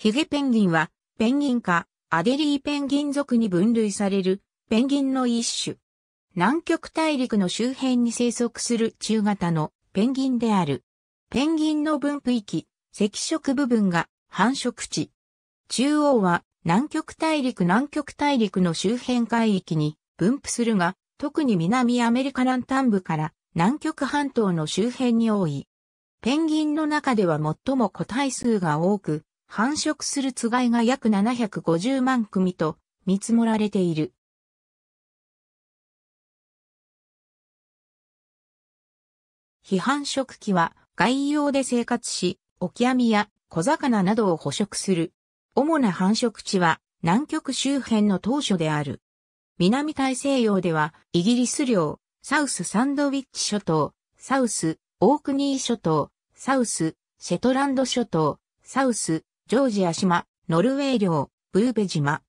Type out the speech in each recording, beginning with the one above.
ヒゲペンギンは、ペンギンか、アデリーペンギン族に分類される、ペンギンの一種。南極大陸の周辺に生息する中型のペンギンである。ペンギンの分布域、赤色部分が繁殖地。中央は南極大陸南極大陸の周辺海域に分布するが、特に南アメリカ南端部から南極半島の周辺に多い。ペンギンの中では最も個体数が多く、繁殖するつがいが約750万組と見積もられている。非繁殖期は外洋で生活し、オキアミや小魚などを捕食する。主な繁殖地は南極周辺の当初である。南大西洋ではイギリス領、サウスサンドウィッチ諸島、サウスオークニー諸島、サウスシェトランド諸島、サウスジョージア島、ノルウェー領、ブーベ島。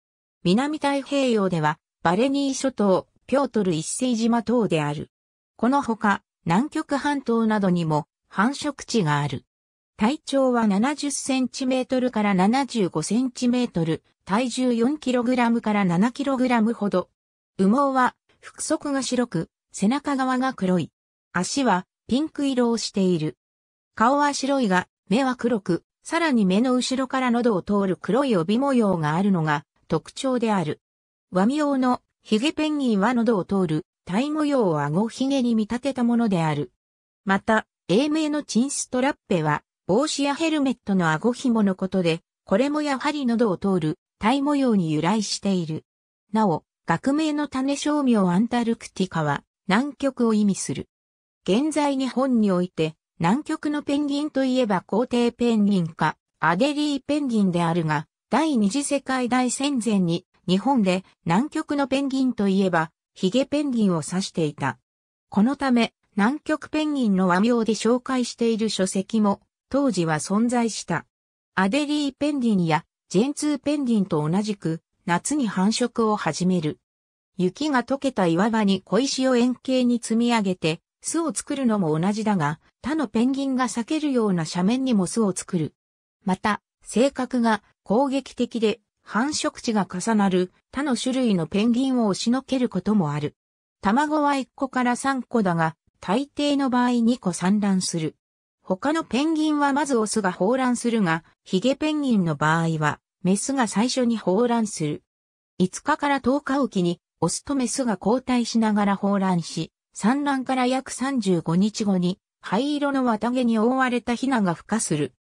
南太平洋では、バレニー諸島、ピョートル一世島等である。このほか、南極半島などにも繁殖地がある。体長は70センチメートルから75センチメートル、体重4キログラムから7キログラムほど。羽毛は、腹側が白く、背中側が黒い。足は、ピンク色をしている。顔は白いが、目は黒く、さらに目の後ろから喉を通る黒い帯模様があるのが特徴である。和名のヒゲペンギンは喉を通る体模様を顎ヒゲに見立てたものである。また、英名のチンストラッペは帽子やヘルメットの顎紐のことで、これもやはり喉を通る体模様に由来している。なお、学名の種商名アンタルクティカは南極を意味する。現在日本において南極のペンギンといえば皇帝ペンギンか、アデリーペンギンであるが、第二次世界大戦前に、日本で南極のペンギンといえば、ヒゲペンギンを指していた。このため、南極ペンギンの和名で紹介している書籍も、当時は存在した。アデリーペンギンや、ジェンツーペンギンと同じく、夏に繁殖を始める。雪が溶けた岩場に小石を円形に積み上げて、巣を作るのも同じだが、他のペンギンが避けるような斜面にも巣を作る。また、性格が攻撃的で繁殖地が重なる他の種類のペンギンを押しのけることもある。卵は1個から3個だが、大抵の場合2個産卵する。他のペンギンはまずオスが放卵するが、ヒゲペンギンの場合は、メスが最初に放卵する。5日から10日おきに、オスとメスが交代しながら放卵し、産卵から約35日後に灰色の綿毛に覆われたヒナが孵化する。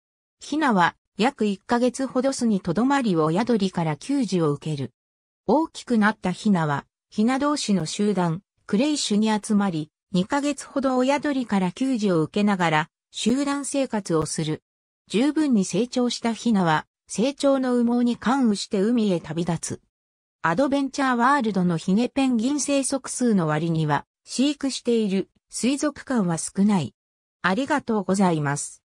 ヒナは約1ヶ月ほど巣にとどまり親鳥から給餌を受ける。大きくなったヒナは、ヒナ同士の集団、クレイ種に集まり、2ヶ月ほど親鳥から給餌を受けながら、集団生活をする。十分に成長したヒナは、成長の羽毛に関羽して海へ旅立つ。アドベンチャーワールドのヒゲペンギン生息数の割には、飼育している水族館は少ない。ありがとうございます。